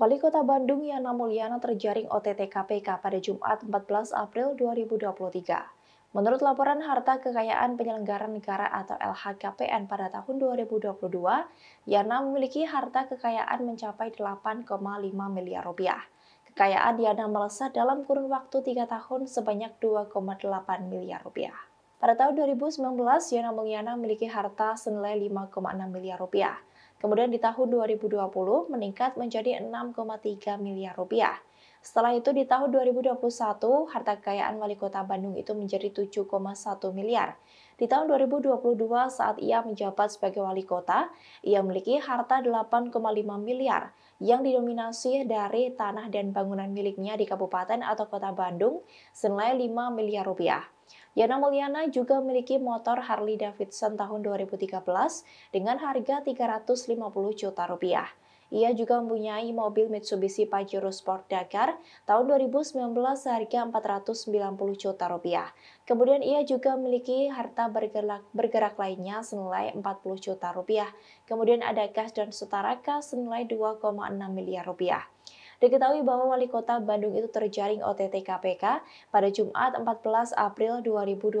Wali Kota Bandung Yana Mulyana terjaring OTT KPK pada Jumat 14 April 2023. Menurut laporan harta kekayaan penyelenggara negara atau LHKPN pada tahun 2022, Yana memiliki harta kekayaan mencapai 8,5 miliar rupiah. Kekayaan Yana melesat dalam kurun waktu 3 tahun sebanyak 2,8 miliar rupiah. Pada tahun 2019, Yana Mulyana memiliki harta senilai 5,6 miliar rupiah. Kemudian di tahun 2020 meningkat menjadi 6,3 miliar rupiah. Setelah itu di tahun 2021, harta kekayaan wali kota Bandung itu menjadi 7,1 miliar. Di tahun 2022 saat ia menjabat sebagai wali kota, ia memiliki harta 8,5 miliar yang didominasi dari tanah dan bangunan miliknya di kabupaten atau kota Bandung senilai 5 miliar rupiah. Yana Mulyana juga memiliki motor Harley Davidson tahun 2013 dengan harga 350 juta rupiah. Ia juga mempunyai mobil Mitsubishi Pajero Sport Dakar tahun 2019 seharga 490 juta rupiah. Kemudian ia juga memiliki harta bergerak, bergerak lainnya senilai 40 juta rupiah. Kemudian ada kas dan setara kas senilai 2,6 miliar rupiah. Diketahui bahwa wali kota Bandung itu terjaring OTT KPK pada Jumat 14 April 2023.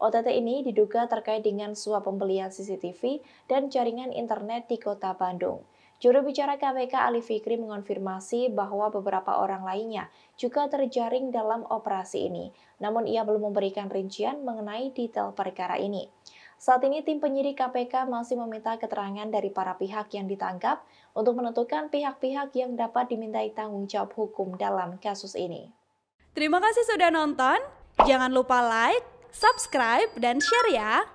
OTT ini diduga terkait dengan suap pembelian CCTV dan jaringan internet di kota Bandung. Juru bicara KPK Ali Fikri mengonfirmasi bahwa beberapa orang lainnya juga terjaring dalam operasi ini, namun ia belum memberikan rincian mengenai detail perkara ini. Saat ini tim penyidik KPK masih meminta keterangan dari para pihak yang ditangkap untuk menentukan pihak-pihak yang dapat dimintai tanggung jawab hukum dalam kasus ini. Terima kasih sudah nonton. Jangan lupa like, subscribe, dan share ya.